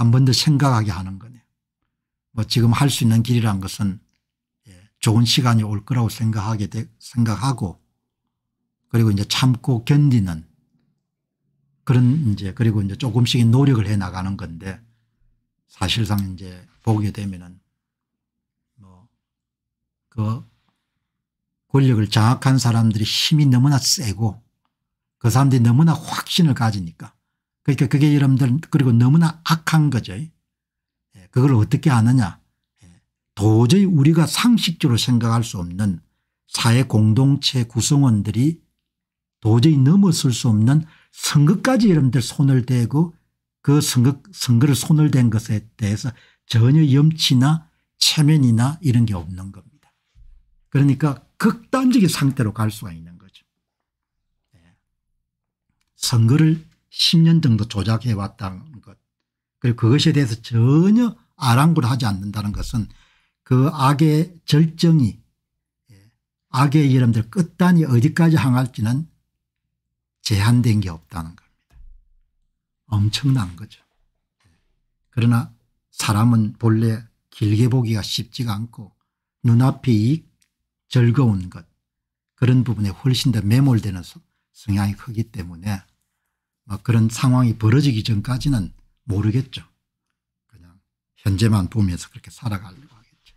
한 번 더 생각하게 하는 거네요. 뭐 지금 할 수 있는 길이란 것은 예, 좋은 시간이 올 거라고 생각하게 되, 생각하고 그리고 이제 참고 견디는 그런 이제 그리고 이제 조금씩 노력을 해 나가는 건데 사실상 이제 보게 되면은 뭐그 권력을 장악한 사람들이 힘이 너무나 세고 그 사람들이 너무나 확신을 가지니까 그러니까 그게 여러분들 그리고 너무나 악한 거죠. 예, 그걸 어떻게 아느냐. 예, 도저히 우리가 상식적으로 생각할 수 없는 사회 공동체 구성원들이 도저히 넘어설 수 없는 선거까지 여러분들 손을 대고 그 선거, 선거를 손을 댄 것에 대해서 전혀 염치나 체면이나 이런 게 없는 겁니다. 그러니까 극단적인 상태로 갈 수가 있는 거죠. 예. 선거를 10년 정도 조작해 왔다는 것 그리고 그것에 대해서 전혀 아랑곳하지 않는다는 것은 그 악의 절정이 예, 악의 이름들 끝단이 어디까지 향할지는 제한된 게 없다는 겁니다. 엄청난 거죠. 그러나 사람은 본래 길게 보기가 쉽지가 않고 눈앞이 이 즐거운 것 그런 부분에 훨씬 더 매몰되는 성향이 크기 때문에 아, 그런 상황이 벌어지기 전까지는 모르겠죠. 그냥 현재만 보면서 그렇게 살아가려고 하겠죠.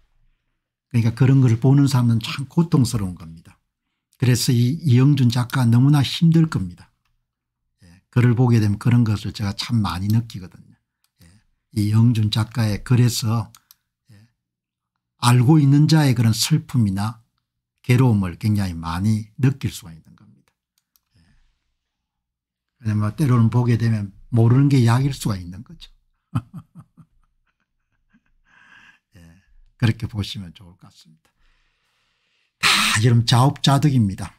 그러니까 그런 걸 보는 사람은 참 고통스러운 겁니다. 그래서 이 이영준 작가 너무나 힘들 겁니다. 예, 글을 보게 되면 그런 것을 제가 참 많이 느끼거든요. 예, 이영준 작가의 글에서 예, 알고 있는 자의 그런 슬픔이나 괴로움을 굉장히 많이 느낄 수가 있는 겁니다. 왜냐면 뭐 때로는 보게 되면 모르는 게 약일 수가 있는 거죠. 예, 그렇게 보시면 좋을 것 같습니다. 다 이런 자업자득입니다.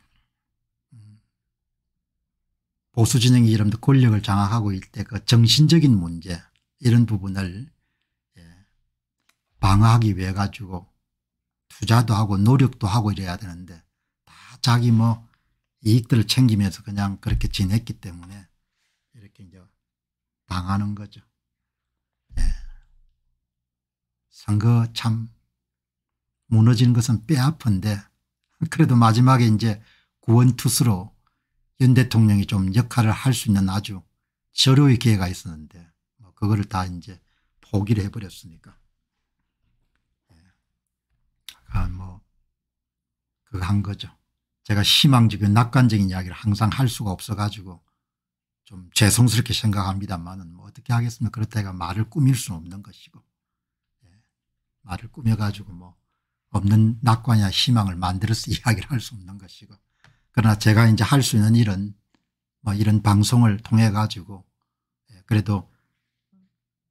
보수 진영이 이름도 권력을 장악하고 있때그 정신적인 문제 이런 부분을 예, 방어하기 위해 가지고 투자도 하고 노력도 하고 이래야 되는데 다 자기 뭐 이익들을 챙기면서 그냥 그렇게 지냈기 때문에 이렇게 이제 당하는 거죠. 예. 선거 참 무너지는 것은 뼈아픈데 그래도 마지막에 이제 구원투수로 윤 대통령이 좀 역할을 할 수 있는 아주 절호의 기회가 있었는데 뭐 그거를 다 이제 포기를 해버렸으니까. 예. 아, 뭐, 그거 한 거죠. 제가 희망적인 낙관적인 이야기를 항상 할 수가 없어 가지고 좀 죄송스럽게 생각합니다만은 뭐 어떻게 하겠습니까 그렇다가 말을 꾸밀 수는 없는 것이고 예. 말을 꾸며 가지고 뭐 없는 낙관이나 희망을 만들어서 이야기를 할 수 없는 것이고 그러나 제가 이제 할 수 있는 일은 뭐 이런 방송을 통해 가지고 예. 그래도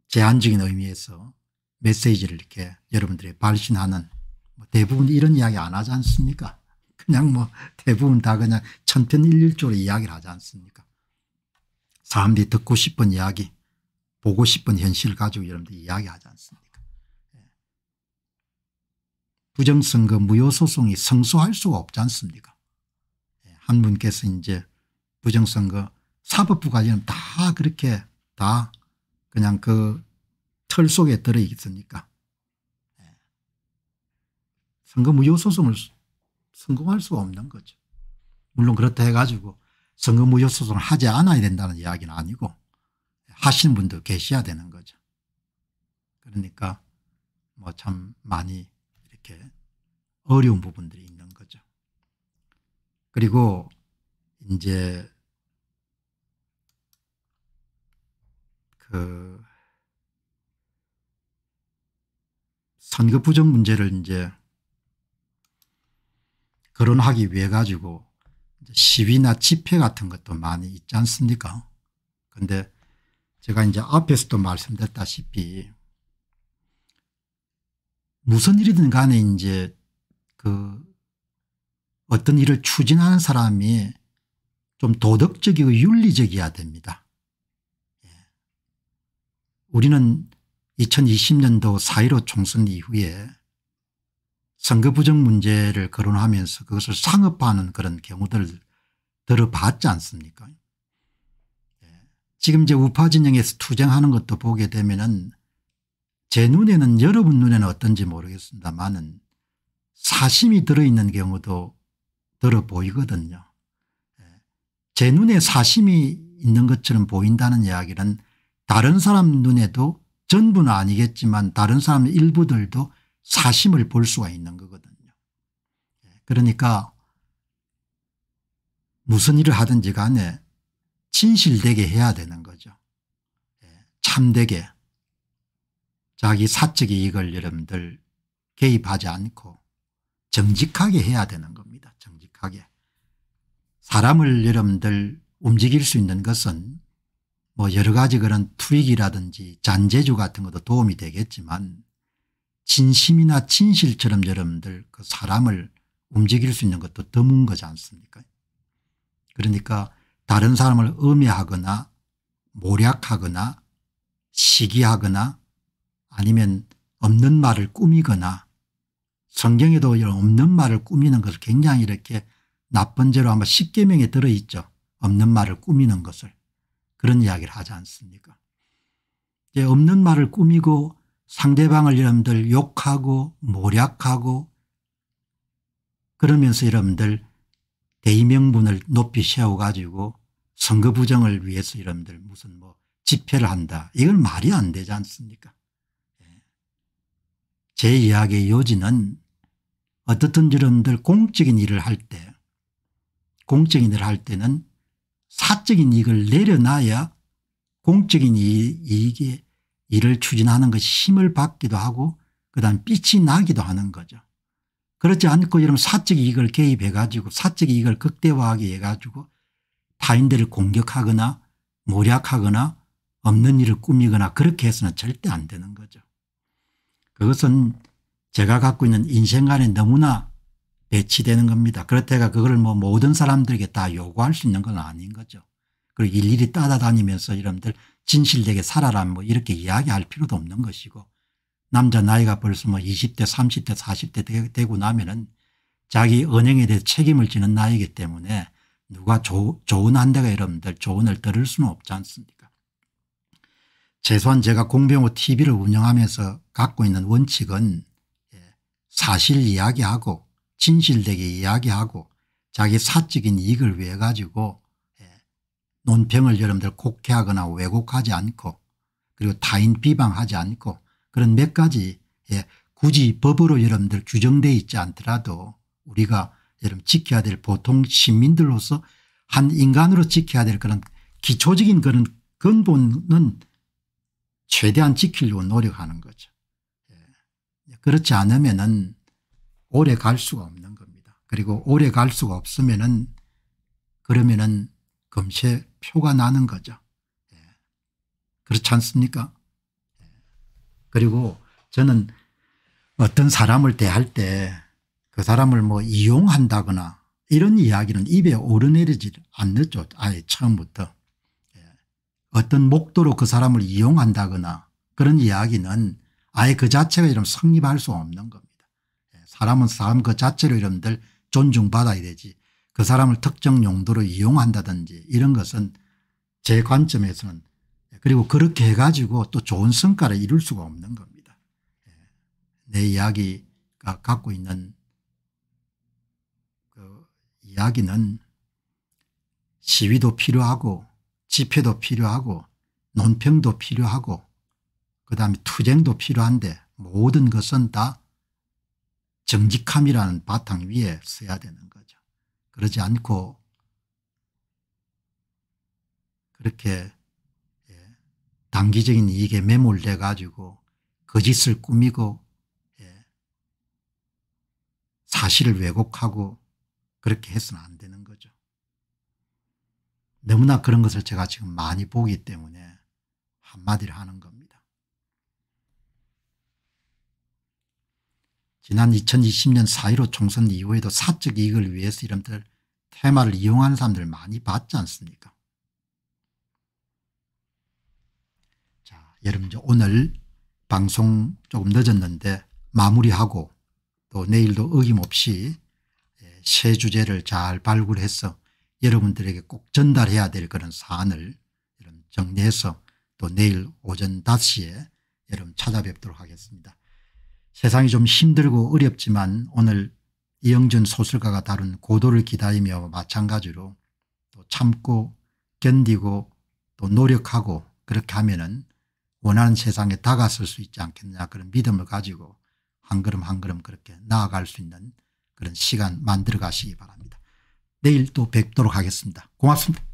제한적인 의미에서 메시지를 이렇게 여러분들이 발신하는 뭐 대부분 이런 이야기 안 하지 않습니까 그냥 뭐 대부분 다 그냥 천편일률적으로 이야기를 하지 않습니까 사람들이 듣고 싶은 이야기 보고 싶은 현실을 가지고 여러분들 이야기하지 않습니까 예. 부정선거 무효소송이 성소할 수가 없지 않습니까 예. 한 분께서 이제 부정선거 사법부까지는 다 그렇게 다 그냥 그 털 속에 들어있으니까 예. 선거 무효소송을 성공할 수가 없는 거죠. 물론 그렇다 해가지고 선거무효소송을 하지 않아야 된다는 이야기는 아니고 하신 분도 계셔야 되는 거죠. 그러니까 뭐 참 많이 이렇게 어려운 부분들이 있는 거죠. 그리고 이제 그 선거 부정 문제를 이제 거론하기 위해 가지고 시위나 집회 같은 것도 많이 있지 않습니까? 근데 제가 이제 앞에서도 말씀드렸다시피 무슨 일이든 간에 이제 그 어떤 일을 추진하는 사람이 좀 도덕적이고 윤리적이어야 됩니다. 예. 우리는 2020년도 4.15 총선 이후에 선거 부정 문제를 거론하면서 그것을 상업화하는 그런 경우들 들어봤지 않습니까 예. 지금 이제 우파 진영에서 투쟁하는 것도 보게 되면은 제 눈에는 여러분 눈에는 어떤지 모르겠습니다만은 사심이 들어있는 경우도 들어 보이거든요. 예. 제 눈에 사심이 있는 것처럼 보인다는 이야기는 다른 사람 눈에도 전부는 아니겠지만 다른 사람 일부들도 사심을 볼 수가 있는 거거든요. 그러니까 무슨 일을 하든지 간에 진실되게 해야 되는 거죠. 예, 참되게 자기 사적 이익을 여러분들 개입하지 않고 정직하게 해야 되는 겁니다. 정직하게. 사람을 여러분들 움직일 수 있는 것은 뭐 여러 가지 그런 투익이라든지 잔재주 같은 것도 도움이 되겠지만 진심이나 진실처럼 여러분들 그 사람을 움직일 수 있는 것도 드문 거지 않습니까 그러니까 다른 사람을 음해하거나 모략하거나 시기하거나 아니면 없는 말을 꾸미거나 성경에도 없는 말을 꾸미는 것을 굉장히 이렇게 나쁜 죄로 아마 십계명에 들어있죠. 없는 말을 꾸미는 것을 그런 이야기를 하지 않습니까 없는 말을 꾸미고 상대방을 여러분들 욕하고 모략하고 그러면서 여러분들 대의명분을 높이 세워가지고 선거 부정을 위해서 여러분들 무슨 뭐 집회를 한다. 이건 말이 안 되지 않습니까? 예. 제 이야기의 요지는 어떻든 여러분들 공적인 일을 할 때, 공적인 일을 할 때는 사적인 이익을 내려놔야 공적인 이익이 이를 추진하는 것이 힘을 받기도 하고 그다음 빛이 나기도 하는 거죠. 그렇지 않고 이런 사적 이익을 개입해 가지고 사적 이익을 극대화하게 해 가지고 타인들을 공격하거나 모략하거나 없는 일을 꾸미거나 그렇게 해서는 절대 안 되는 거죠. 그것은 제가 갖고 있는 인생관에 너무나 배치되는 겁니다. 그렇다가 그걸 뭐 모든 사람들에게 다 요구할 수 있는 건 아닌 거죠. 그리고 일일이 따라다니면서 이러분들 진실되게 살아라 뭐 이렇게 이야기할 필요도 없는 것이고 남자 나이가 벌써 뭐 20대 30대 40대 되고 나면은 자기 은행에 대해 책임을 지는 나이기 때문에 누가 조, 조언한 데가 여러분들 조언을 들을 수는 없지 않습니까 최소한 제가 공병호 tv를 운영하면서 갖고 있는 원칙은 예, 사실 이야기하고 진실되게 이야기하고 자기 사적인 이익을 위해 가지고 논평을 여러분들 곡해하거나 왜곡하지 않고 그리고 타인 비방하지 않고 그런 몇 가지 예, 굳이 법으로 여러분들 규정되어 있지 않더라도 우리가 여러분 지켜야 될 보통 시민들로서 한 인간으로 지켜야 될 그런 기초적인 그런 근본은 최대한 지키려고 노력하는 거죠. 예. 그렇지 않으면 은 오래 갈 수가 없는 겁니다. 그리고 오래 갈 수가 없으면 은 그러면 은 금세 표가 나는 거죠. 예. 그렇지 않습니까? 예. 그리고 저는 어떤 사람을 대할 때 그 사람을 뭐 이용한다거나 이런 이야기는 입에 오르내리지 않죠 아예 처음부터. 예. 어떤 목도로 그 사람을 이용한다거나 그런 이야기는 아예 그 자체가 이런 성립할 수 없는 겁니다. 사람은 사람 그 자체로 이름들 존중받아야 되지 그 사람을 특정 용도로 이용한다든지 이런 것은 제 관점에서는 그리고 그렇게 해가지고 또 좋은 성과를 이룰 수가 없는 겁니다. 예. 내 이야기가 갖고 있는 그 이야기는 시위도 필요하고 집회도 필요하고 논평도 필요하고 그다음에 투쟁도 필요한데 모든 것은 다 정직함이라는 바탕 위에 써야 되는 거죠. 그러지 않고 그렇게 예, 단기적인 이익에 매몰돼 가지고 거짓을 꾸미고 예, 사실을 왜곡하고 그렇게 해서는 안 되는 거죠. 너무나 그런 것을 제가 지금 많이 보기 때문에 한마디를 하는 겁니다. 지난 2020년 4.15 총선 이후에도 사적 이익을 위해서 이름들 테마를 이용하는 사람들 많이 봤지 않습니까 자 여러분 오늘 방송 조금 늦었는데 마무리하고 또 내일도 어김없이 예, 새 주제를 잘 발굴해서 여러분들에게 꼭 전달해야 될 그런 사안을 정리해서 또 내일 오전 5시에 여러분 찾아뵙도록 하겠습니다. 세상이 좀 힘들고 어렵지만 오늘 이영준 소설가가 다룬 고도를 기다리며 마찬가지로 또 참고 견디고 또 노력하고 그렇게 하면은 원하는 세상에 다가설 수 있지 않겠냐 그런 믿음을 가지고 한 걸음 한 걸음 그렇게 나아갈 수 있는 그런 시간 만들어 가시기 바랍니다. 내일 또 뵙도록 하겠습니다. 고맙습니다.